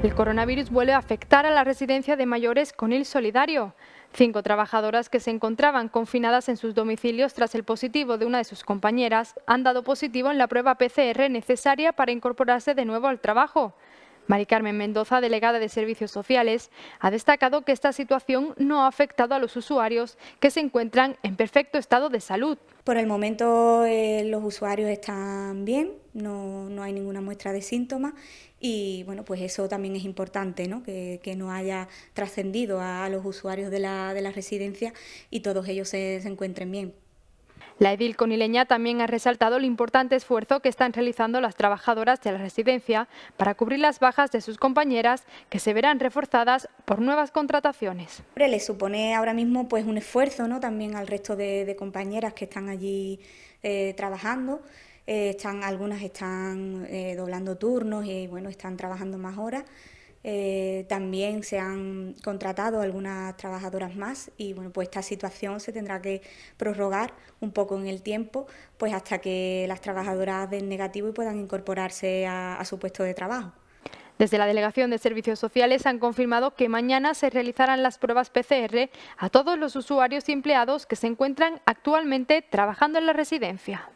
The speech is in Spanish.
El coronavirus vuelve a afectar a la residencia de mayores con el solidario. Cinco trabajadoras que se encontraban confinadas en sus domicilios tras el positivo de una de sus compañeras han dado positivo en la prueba PCR necesaria para incorporarse de nuevo al trabajo. Mari Carmen Mendoza, delegada de Servicios Sociales, ha destacado que esta situación no ha afectado a los usuarios que se encuentran en perfecto estado de salud. Por el momento eh, los usuarios están bien, no, hay ninguna muestra de síntomas y bueno, pues eso también es importante, ¿no? Que, no haya trascendido a, los usuarios de la, residencia y todos ellos se, encuentren bien. La edil conileña también ha resaltado el importante esfuerzo que están realizando las trabajadoras de la residencia para cubrir las bajas de sus compañeras que se verán reforzadas por nuevas contrataciones. Le supone ahora mismo pues un esfuerzo ¿no? también al resto de, compañeras que están allí eh, trabajando. Eh, están, algunas están eh, doblando turnos y bueno, están trabajando más horas. Eh, también se han contratado algunas trabajadoras más y bueno, pues esta situación se tendrá que prorrogar un poco en el tiempo, pues hasta que las trabajadoras den negativo y puedan incorporarse a, a su puesto de trabajo. Desde la Delegación de Servicios Sociales han confirmado que mañana se realizarán las pruebas PCR a todos los usuarios y empleados que se encuentran actualmente trabajando en la residencia.